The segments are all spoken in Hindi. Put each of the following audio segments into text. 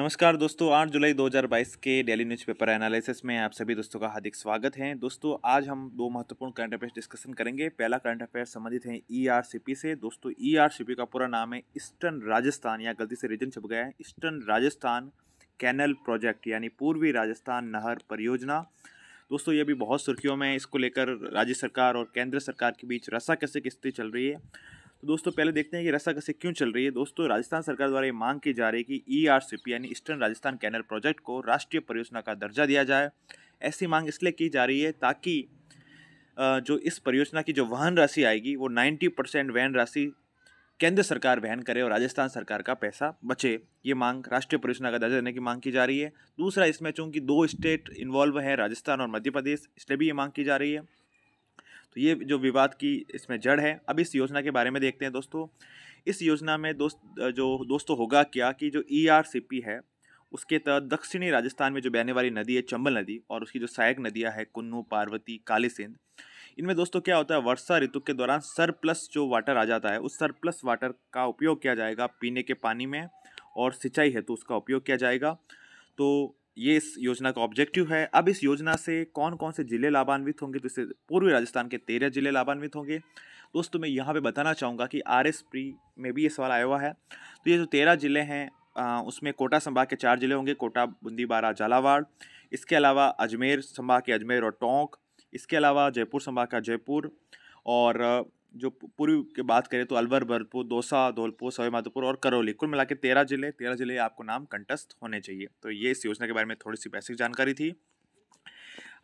नमस्कार दोस्तों 8 जुलाई 2022 के डेली न्यूज़पेपर एनालिसिस में आप सभी दोस्तों का हार्दिक स्वागत है दोस्तों आज हम दो महत्वपूर्ण करंट अफेयर्स डिस्कशन करेंगे पहला करंट अफेयर संबंधित है ईआरसीपी e से दोस्तों ईआरसीपी e का पूरा नाम है ईस्टर्न राजस्थान या गलती से रीजन छप गया है ईस्टर्न राजस्थान कैनल प्रोजेक्ट यानी पूर्वी राजस्थान नहर परियोजना दोस्तों ये भी बहुत सुर्खियों में इसको लेकर राज्य सरकार और केंद्र सरकार के बीच रसाकसी किस्ती चल रही है तो दोस्तों पहले देखते हैं कि कसी क्यों चल रही है दोस्तों राजस्थान सरकार द्वारा ये मांग की जा रही है कि ई e यानी ईस्टर्न राजस्थान कैनल प्रोजेक्ट को राष्ट्रीय परियोजना का दर्जा दिया जाए ऐसी मांग इसलिए की जा रही है ताकि जो इस परियोजना की जो वहन राशि आएगी वो नाइन्टी परसेंट वहन राशि केंद्र सरकार वहन करे और राजस्थान सरकार का पैसा बचे ये मांग राष्ट्रीय परियोजना का दर्जा देने की मांग की जा रही है दूसरा इसमें चूंकि दो स्टेट इन्वॉल्व हैं राजस्थान और मध्य प्रदेश इसलिए भी ये मांग की जा रही है तो ये जो विवाद की इसमें जड़ है अब इस योजना के बारे में देखते हैं दोस्तों इस योजना में दोस्त जो दोस्तों होगा क्या कि जो ई e है उसके तहत दक्षिणी राजस्थान में जो बहने वाली नदी है चंबल नदी और उसकी जो सहायक नदियाँ है कुन्नू पार्वती काली सिंध इनमें दोस्तों क्या होता है वर्षा ऋतु के दौरान सरप्लस जो वाटर आ जाता है उस सरप्लस वाटर का उपयोग किया जाएगा पीने के पानी में और सिंचाई है तो उसका उपयोग किया जाएगा तो ये इस योजना का ऑब्जेक्टिव है अब इस योजना से कौन कौन से ज़िले लाभान्वित होंगे तो इससे पूर्वी राजस्थान के तेरह ज़िले लाभान्वित होंगे दोस्तों मैं यहाँ पे बताना चाहूँगा कि आर एस प्री में भी ये सवाल आया हुआ है तो ये जो तेरह ज़िले हैं उसमें कोटा संभाग के चार ज़िले होंगे कोटा बूंदीबारा झालावाड़ इसके अलावा अजमेर संभाग के अजमेर और टोंक इसके अलावा जयपुर संभाग का जयपुर और जो पूर्व की बात करें तो अलवर भरपुर दौसा धौलपुर सवाई माधोपुर और करौली कुल मिला के तेरह जिले तेरह जिले आपको नाम कंटस्ट होने चाहिए तो ये इस योजना के बारे में थोड़ी सी बेसिक जानकारी थी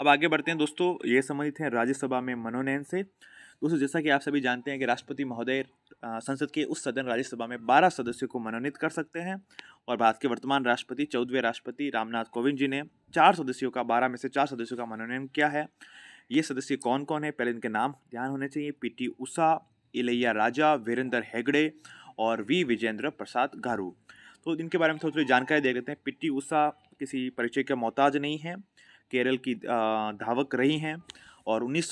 अब आगे बढ़ते हैं दोस्तों ये संबंधित हैं राज्यसभा में मनोनयन से दोस्तों जैसा कि आप सभी जानते हैं कि राष्ट्रपति महोदय संसद के उस सदन राज्यसभा में बारह सदस्यों को मनोनीत कर सकते हैं और भारत के वर्तमान राष्ट्रपति चौदहवें राष्ट्रपति रामनाथ कोविंद जी ने चार सदस्यों का बारह में से चार सदस्यों का मनोनयन किया है ये सदस्य कौन कौन है पहले इनके नाम ध्यान होने चाहिए P T Usha Ilaiyaraaja Virender Hegde और वी विजेंद्र प्रसाद गारू तो इनके बारे में थोड़ी थोड़ी जानकारी देख लेते हैं पी टी उषा किसी परिचय के मोहताज नहीं है केरल की धावक रही हैं और उन्नीस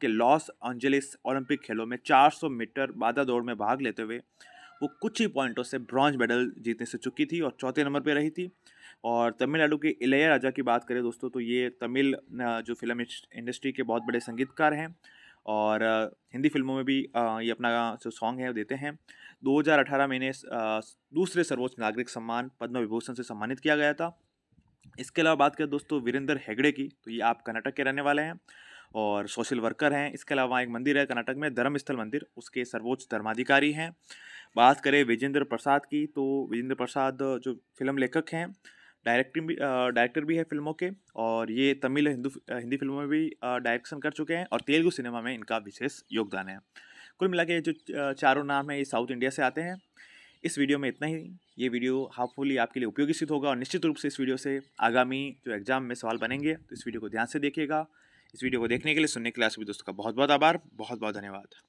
के लॉस एंजलिस ओलंपिक खेलों में 400 मीटर बाधा दौड़ में भाग लेते हुए वो कुछ ही पॉइंटों से ब्रॉन्ज मेडल जीतने से चुकी थी और चौथे नंबर पे रही थी और तमिलनाडु के इलैया राजा की बात करें दोस्तों तो ये तमिल जो फिल्म इंडस्ट्री के बहुत बड़े संगीतकार हैं और हिंदी फिल्मों में भी ये अपना जो सॉन्ग है वो देते हैं 2018 में इन्हें दूसरे सर्वोच्च नागरिक सम्मान पद्म विभूषण से सम्मानित किया गया था इसके अलावा बात करें दोस्तों वीरेंद्र हेगड़े की तो ये आप कर्नाटक के रहने वाले हैं और सोशल वर्कर हैं इसके अलावा वहाँ एक मंदिर है कर्नाटक में धर्मस्थल मंदिर उसके सर्वोच्च धर्माधिकारी हैं बात करें विजेंद्र प्रसाद की तो विजेंद्र प्रसाद जो फिल्म लेखक हैं डायरेक्टर भी डायरेक्टर भी है फिल्मों के और ये तमिल हिंदू हिंदी फिल्मों में भी डायरेक्शन कर चुके हैं और तेलुगु सिनेमा में इनका विशेष योगदान है कुल मिला के जो चारों नाम हैं ये साउथ इंडिया से आते हैं इस वीडियो में इतना ही ये वीडियो हाफफुली आपके लिए उपयोगी सिद्ध होगा और निश्चित रूप से इस वीडियो से आगामी जो एग्ज़ाम में सवाल बनेंगे तो इस वीडियो को ध्यान से देखिएगा इस वीडियो को देखने के लिए सुनने के लिए आज दोस्तों का बहुत बहुत आभार बहुत बहुत धन्यवाद